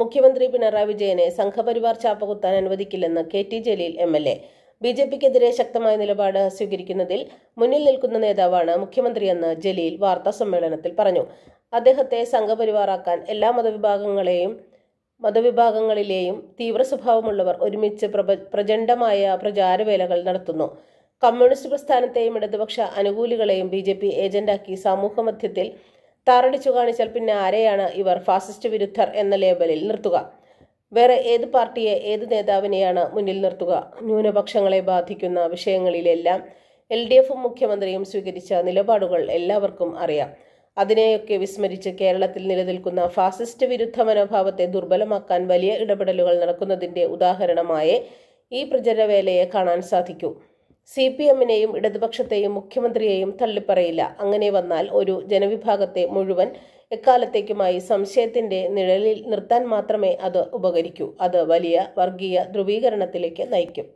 മുഖ്യമന്ത്രി പിണറായി വിജയനെ സംഘപരിവാർ ചാപ്പകുത്താൻ അനുവദിക്കില്ലെന്ന് K T Jaleel M L A B J പിക്കെതിരെ ശക്തമായ നിലപാട് സ്വീകരിക്കുന്നതിൽ മുന്നിൽ നിൽക്കുന്ന നേതാവാണ് മുഖ്യമന്ത്രിയെന്ന് ജലീൽ വാർത്താ സമ്മേളനത്തിൽ പറഞ്ഞു അദ്ദേഹത്തെ സംഘപരിവാറാക്കാൻ എല്ലാ മതവിഭാഗങ്ങളെയും മതവിഭാഗങ്ങളിലെയും തീവ്ര സ്വഭാവമുള്ളവർ ഒരുമിച്ച് പ്രപ പ്രചണ്ഡമായ പ്രചാരവേലകൾ നടത്തുന്നു കമ്മ്യൂണിസ്റ്റ് പ്രസ്ഥാനത്തെയും ഇടതുപക്ഷ അനുകൂലികളെയും ബി ജെ പി ഏജന്റാക്കി സമൂഹമധ്യത്തിൽ തറടിച്ചു കാണിച്ചാൽ പിന്നെ ആരെയാണ് ഇവർ ഫാസിസ്റ്റ് വിരുദ്ധർ എന്ന ലേബലിൽ നിർത്തുക വേറെ ഏത് പാർട്ടിയെ ഏത് നേതാവിനെയാണ് മുന്നിൽ നിർത്തുക ന്യൂനപക്ഷങ്ങളെ ബാധിക്കുന്ന വിഷയങ്ങളിലെല്ലാം എൽ ഡി എഫും മുഖ്യമന്ത്രിയും സ്വീകരിച്ച നിലപാടുകൾ എല്ലാവർക്കും അറിയാം അതിനെയൊക്കെ വിസ്മരിച്ച് കേരളത്തിൽ നിലനിൽക്കുന്ന ഫാസിസ്റ്റ് വിരുദ്ധ മനോഭാവത്തെ ദുർബലമാക്കാൻ വലിയ ഇടപെടലുകൾ നടക്കുന്നതിൻ്റെ ഉദാഹരണമായേ ഈ പ്രചരവേലയെ കാണാൻ സാധിക്കൂ സി പി എമ്മിനെയും ഇടതുപക്ഷത്തെയും മുഖ്യമന്ത്രിയെയും തള്ളിപ്പറയില്ല അങ്ങനെ വന്നാൽ ഒരു ജനവിഭാഗത്തെ മുഴുവൻ എക്കാലത്തേക്കുമായി സംശയത്തിന്റെ നിഴലിൽ നിർത്താൻ മാത്രമേ അത് ഉപകരിക്കൂ അത് വലിയ വർഗീയ ധ്രുവീകരണത്തിലേക്ക് നയിക്കും